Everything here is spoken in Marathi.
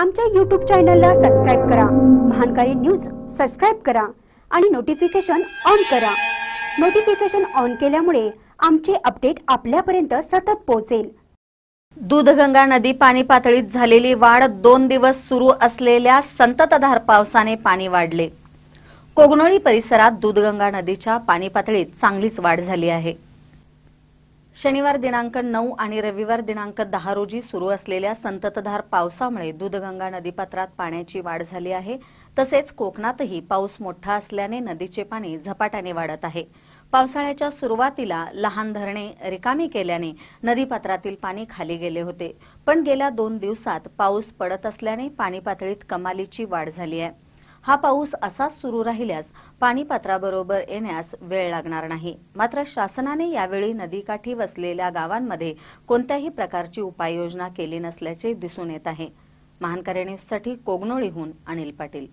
आमच्या यूट्यूब चॅनलला सबस्क्राईब करा महानकारी न्यूज सबस्क्राईब करा आणि नोटिफिकेशन ऑन करा नोटिफिकेशन ऑन केल्यामुळे आमचे अपडेट आपल्यापर्यंत सतत पोहोचेल दूधगंगा नदी पाणी पातळीत झालेली वाढ दोन दिवस सुरू असलेल्या संततधार पावसाने पाणी वाढले कोगनोळी परिसरात दूधगंगा नदीच्या पाणी पातळीत चांगलीच वाढ झाली आहे शनिवार दिनांक नऊ आणि रविवार दिनांक दहा रोजी सुरू असलेल्या संततधार पावसामुळे दूधगंगा नदीपात्रात पाण्याची वाढ झाली आहे तसेच कोकणातही पाऊस मोठा असल्याने नदीचे पाणी झपाट्याने वाढत आहे पावसाळ्याच्या सुरुवातीला लहान धरणे रिकामी केल्याने नदीपात्रातील पाणी खाली गेले होते पण गेल्या दोन दिवसात पाऊस पडत असल्याने पाणी पातळीत कमालीची वाढ झाली आहे हा पाऊस असाच सुरू राहिल्यास पाणीपात्राबरोबर येण्यास वेळ लागणार नाही मात्र शासनाने यावेळी नदीकाठी वसलेल्या गावांमध्ये कोणत्याही प्रकारची उपाययोजना केली नसल्याचे दिसून येत आहे महानकरे न्यूजसाठी कोगनोळीहून अनिल पाटील